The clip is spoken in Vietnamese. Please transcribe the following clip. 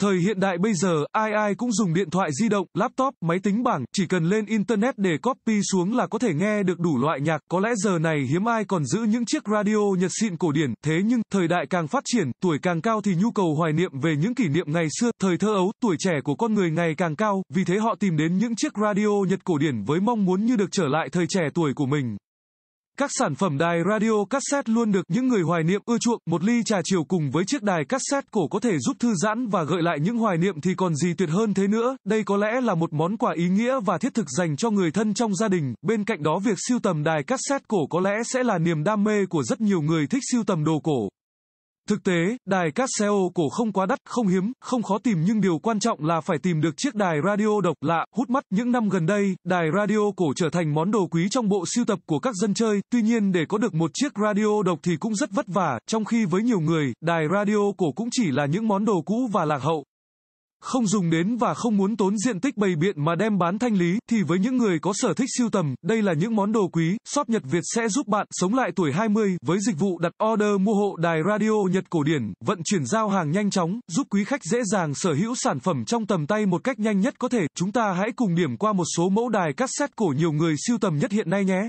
Thời hiện đại bây giờ, ai ai cũng dùng điện thoại di động, laptop, máy tính bảng, chỉ cần lên internet để copy xuống là có thể nghe được đủ loại nhạc. Có lẽ giờ này hiếm ai còn giữ những chiếc radio Nhật xịn cổ điển, thế nhưng thời đại càng phát triển, tuổi càng cao thì nhu cầu hoài niệm về những kỷ niệm ngày xưa, thời thơ ấu, tuổi trẻ của con người ngày càng cao, vì thế họ tìm đến những chiếc radio Nhật cổ điển với mong muốn như được trở lại thời trẻ tuổi của mình. Các sản phẩm đài radio cassette luôn được những người hoài niệm ưa chuộng, một ly trà chiều cùng với chiếc đài cassette cổ có thể giúp thư giãn và gợi lại những hoài niệm thì còn gì tuyệt hơn thế nữa. Đây có lẽ là một món quà ý nghĩa và thiết thực dành cho người thân trong gia đình. Bên cạnh đó việc siêu tầm đài cassette cổ có lẽ sẽ là niềm đam mê của rất nhiều người thích siêu tầm đồ cổ. Thực tế, đài Casio cổ không quá đắt, không hiếm, không khó tìm nhưng điều quan trọng là phải tìm được chiếc đài radio độc lạ, hút mắt. Những năm gần đây, đài radio cổ trở thành món đồ quý trong bộ sưu tập của các dân chơi. Tuy nhiên để có được một chiếc radio độc thì cũng rất vất vả, trong khi với nhiều người, đài radio cổ cũng chỉ là những món đồ cũ và lạc hậu không dùng đến và không muốn tốn diện tích bày biện mà đem bán thanh lý, thì với những người có sở thích siêu tầm, đây là những món đồ quý, shop Nhật Việt sẽ giúp bạn sống lại tuổi 20 với dịch vụ đặt order mua hộ đài radio Nhật cổ điển, vận chuyển giao hàng nhanh chóng, giúp quý khách dễ dàng sở hữu sản phẩm trong tầm tay một cách nhanh nhất có thể. Chúng ta hãy cùng điểm qua một số mẫu đài cassette cổ nhiều người siêu tầm nhất hiện nay nhé.